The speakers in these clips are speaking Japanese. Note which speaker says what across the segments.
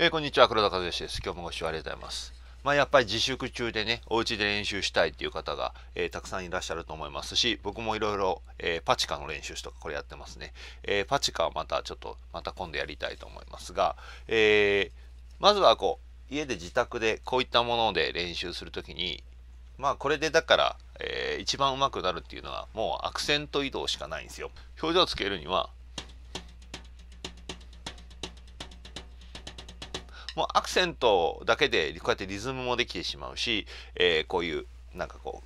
Speaker 1: えー、こんにちは黒田和義です今日もご視聴ありがとうございますまあ、やっぱり自粛中でねお家で練習したいっていう方が、えー、たくさんいらっしゃると思いますし僕もいろいろパチカの練習とかこれやってますね、えー、パチカはまたちょっとまた今度やりたいと思いますが、えまずはこう家で自宅でこういったもので練習する時にまあこれでだから、えー、一番上手くなるっていうのはもうアクセント移動しかないんですよ表情つけるにはもうアクセントだけでこうやってリズムもできてしまうし、えー、こういうなんかこ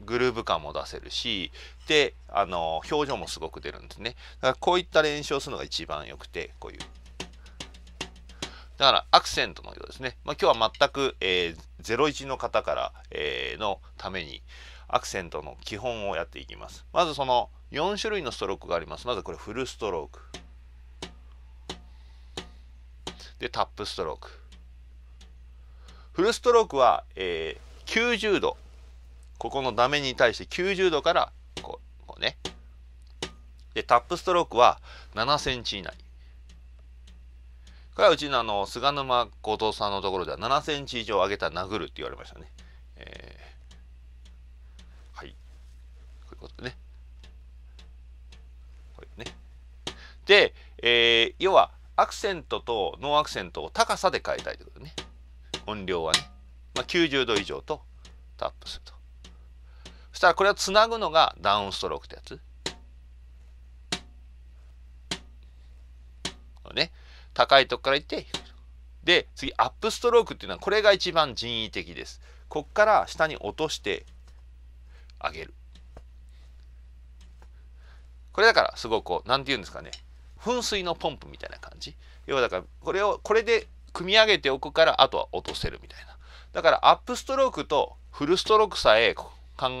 Speaker 1: うグルーヴ感も出せるしであの表情もすごく出るんですねだからこういった練習をするのが一番よくてこういうだからアクセントのようですね、まあ、今日は全く、えー、01の方から、えー、のためにアクセントの基本をやっていきますまずその4種類のストロークがありますまずこれフルストロークでタップストロークフルストロークは、えー、90度ここのダメに対して90度からこうこうねでタップストロークは7センチ以内これはうちのあの菅沼後藤さんのところでは7センチ以上上げたら殴るって言われましたね、えー、はいこういうことねこれねで、えー、要はアクセントとノーアクセントを高さで変えたいということね。音量はね。まあ、90度以上とタップすると。そしたらこれをつなぐのがダウンストロークってやつ。ね。高いとこからいってで次アップストロークっていうのはこれが一番人為的です。こっから下に落として上げる。これだからすごくこう何て言うんですかね噴水のポンプみたいな感じ要はだからこれをこれで組み上げておくからあとは落とせるみたいなだからアップストロークとフルストロークさえ考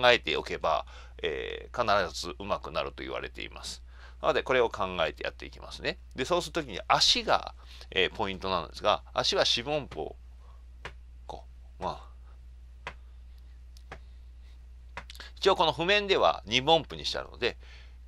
Speaker 1: えておけば、えー、必ずうまくなると言われていますなのでこれを考えてやっていきますねでそうするときに足が、えー、ポイントなんですが足は四分音符をこうまあ一応この譜面では2分音符にしてあるので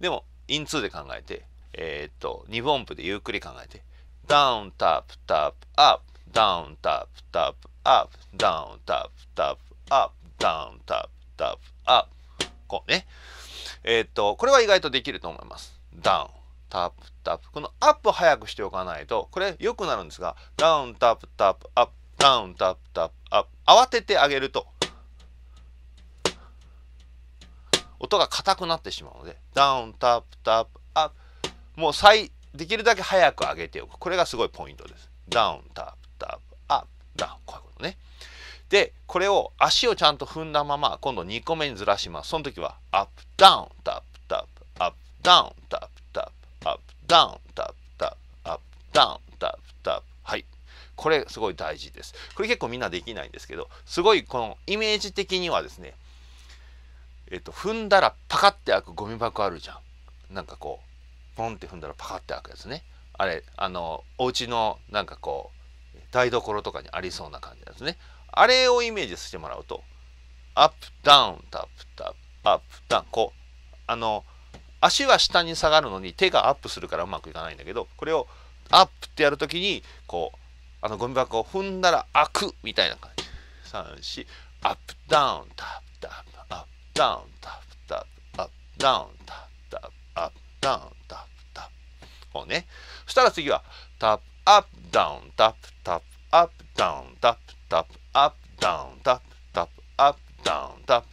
Speaker 1: でも因数で考えてえー、っと、2分音符でゆっくり考えて。ダウン、タップ、タップ、アップ。ダウン、タップ、タップ、アップ。ダウン、タップ、タップ、アップ。ダウン、タップ、タップ、アップ。こうね。えー、っと、これは意外とできると思います。ダウン、タップ、タップ。このアップを早くしておかないと、これ良くなるんですが、ダウン、タップ、タップ、アップ。ダウン、タップ、タップ、アップ。慌ててあげると、音が硬くなってしまうので、ダウン、タップ、タップ、アップ。もう最できるだけ早く上げておくこれがすごいポイントですダウンタップタップアップダウンこういうことねでこれを足をちゃんと踏んだまま今度2個目にずらしますその時はアップダウンタップタップアップダウンタップタップアップダウンタップタップアップダウンタップタップはいこれすごい大事ですこれ結構みんなできないんですけどすごいこのイメージ的にはですねえっと踏んだらパカって開くゴミ箱あるじゃんなんかこうポンって踏んだらパカって開くやつねあれあのお家のなんかこう台所とかにありそうな感じなんですねあれをイメージしてもらうとアップダウンタップタップアップダウンこうあの足は下に下がるのに手がアップするからうまくいかないんだけどこれをアップってやるときにこうあのゴミ箱を踏んだら開くみたいな感じ34アップダウンタップタップアップダウンタップタップアップダウンタップタップアップダウンタップこうね。そしたら次は、タップ、アップ、ダウン、タップ、タップ、アップ、ダウン、タップ、タップ、アップ、ダウン、タップ、タップ、アップ、ダウン、タップ。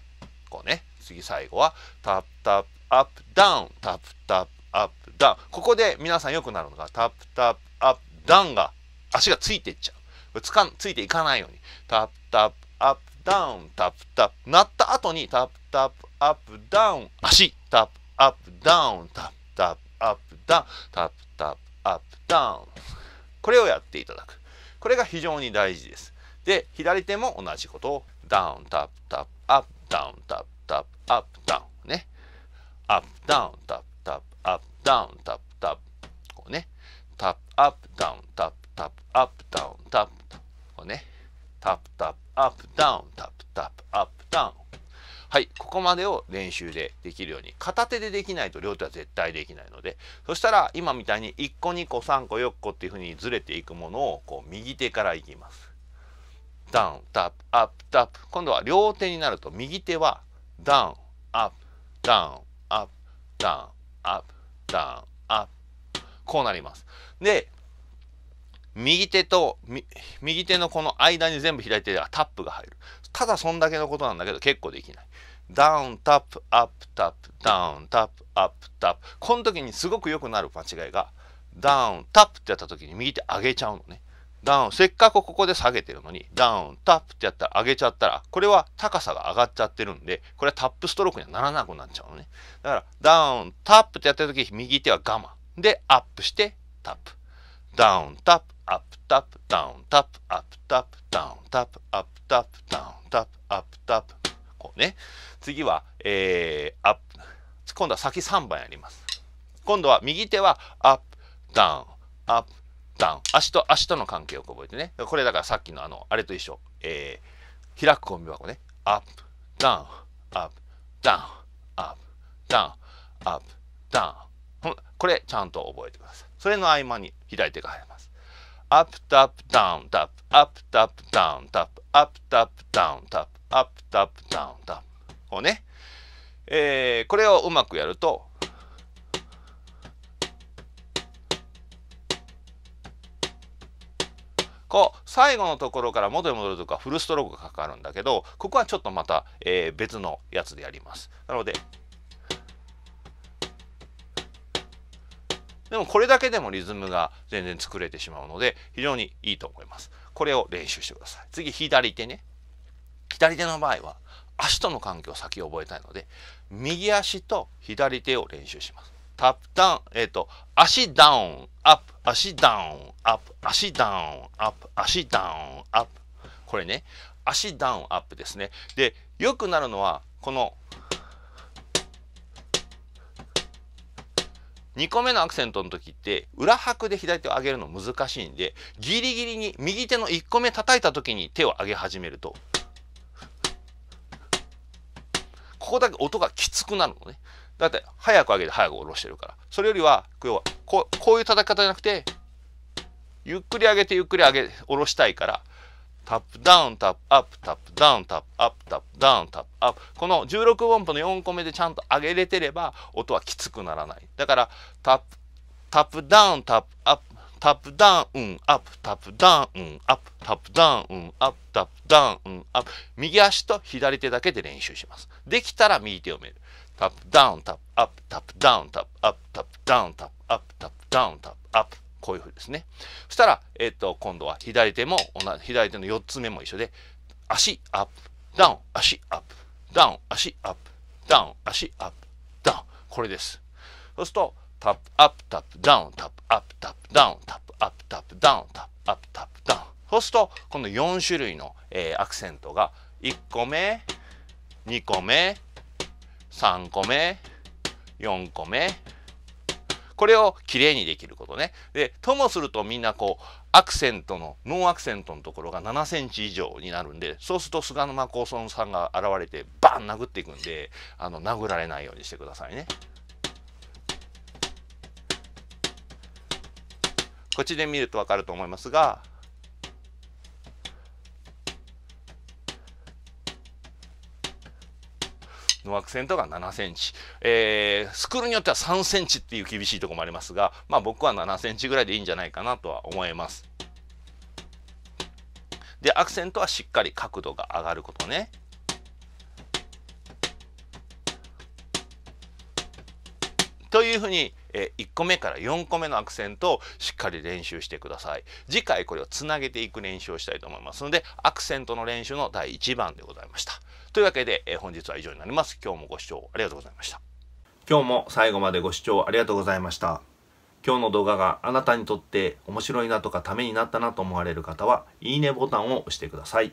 Speaker 1: こうね。次最後は、タップ、タップ、アップ、ダウン、タップ、タップ、アップ、ダウン。ここで皆さんよくなるのが、タップ、タップ、アップ、ダウンが、足がついていっちゃう。つかんついていかないようにタップタップアップダウンタップタップ鳴った後にタップタップアップダウン足タップアップダウンタップタップアップダウンタップタップアップダウンこれをやっていただくこれが非常に大事ですで左手も同じことをダウンタップタップアップダウンタップタップアップダウンねアップダウンタップタップアップダウンタップタップこうねタップアップダウンタップタップアップダウンタップこうねタップタップアップダウンタップタップアップはい、ここまでを練習でできるように、片手でできないと両手は絶対できないので、そしたら今みたいに1個、2個、3個、4個っていう風にずれていくものを、こう、右手からいきます。ダウン、タップ、アップ、タップ。今度は両手になると、右手はダウン、アップ、ダウン、アップ、ダウン、アップ、ダウン、アップ。こうなります。で、右手と右手のこの間に全部左手ではタップが入る。ただそんだけのことなんだけど結構できない。ダウン、タップ、アップ、タップ、ダウン、タップ、アップ、タップ。この時にすごく良くなる間違いが、ダウン、タップってやった時に右手上げちゃうのね。ダウン、せっかくここで下げてるのに、ダウン、タップってやったら上げちゃったら、これは高さが上がっちゃってるんで、これはタップストロークにはならなくなっちゃうのね。だから、ダウン、タップってやってる時、右手は我慢。で、アップして、タップ。ダウンタップアップタップダウンタップアップタップダウンタップアップタップダウンタップアップタップこうね次は、えー、アップ今度は先3番やります今度は右手はアップダウンアップダウン足と足との関係を覚えてねこれだからさっきのあのあれと一緒、えー、開くコンビ箱ねアップダウンアップダウンアップダウンアップダウンこれちゃんと覚えてくださいそれの合間に左手が入ります。アップタップダウンタップアップタップダウンタップアップタップダウンタップアップタップダウンタップこうね、えー、これをうまくやるとこう最後のところから元に戻るとかフルストロークがかかるんだけどここはちょっとまた、えー、別のやつでやります。なのででもこれだけでもリズムが全然作れてしまうので非常にいいと思います。これを練習してください。次左手ね。左手の場合は足との関係を先覚えたいので右足と左手を練習します。タップダウン、えっ、ー、と、足ダウン、アップ、足ダウン、アップ、足ダウン、アップ、足ダウン、アップ。これね、足ダウン、アップですね。で、良くなるのは、この2個目のアクセントの時って、裏拍で左手を上げるの難しいんで、ギリギリに右手の1個目叩いた時に手を上げ始めると、ここだけ音がきつくなるのね。だって、早く上げて早く下ろしてるから。それよりは、要はこう、こういう叩き方じゃなくて、ゆっくり上げてゆっくり上げ、下ろしたいから、タップダウン、タップアップ、タップダウン、タップアップ、タップダウン、タップアップ。この16音符の4個目でちゃんと上げれてれば音はきつくならない。だからタップ、タップダウン、タップアップ、タップダウン、アップ、タップダウン、アップ、タップダウン、アップ、タップダウン、アップ。右足と左手だけで練習します。できたら右手を埋める。タップダウン、タップアップ、タップダウン、タップアップ、タップダウン、タップアップ、タップダウン、タップアップ。こういうふうですね。そしたら、えっと、今度は左手も同じ、左手の4つ目も一緒で、足アップ、ダウン、足アップ、ダウン、足アップ、ダウン、足アップ、ダウン。これです。そうすると、タップ、アップ、タップ、ダウン、タップ、アップ、タップ、ダウン、タップ、アップ、タップ、ダウン、タップ、アップ、タップ、ダウン。そうすると、この4種類の、えー、アクセントが、1個目、2個目、3個目、4個目、これをきれいにできることね。で、ともするとみんなこう、アクセントの、ノンアクセントのところが7センチ以上になるんで、そうすると菅沼高尊さんが現れて、バン殴っていくんで、あの、殴られないようにしてくださいね。こっちで見るとわかると思いますが、のアクセントが7センチ、えー、スクールによっては3センチっていう厳しいところもありますが、まあ、僕は7センチぐらいでいいんじゃないかなとは思います。でアクセントはしっかり角度が上がることね。というふうに、え1個目から4個目のアクセントをしっかり練習してください。次回これをつなげていく練習をしたいと思いますのでアクセントの練習の第1番でございました。というわけで、えー、本日は以上になります。今日もご視聴ありがとうございました。今日も最後までご視聴ありがとうございました。今日の動画があなたにとって面白いなとかためになったなと思われる方は、いいねボタンを押してください。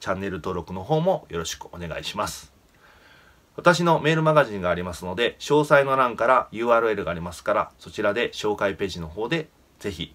Speaker 1: チャンネル登録の方もよろしくお願いします。私のメールマガジンがありますので、詳細の欄から URL がありますから、そちらで紹介ページの方でぜひ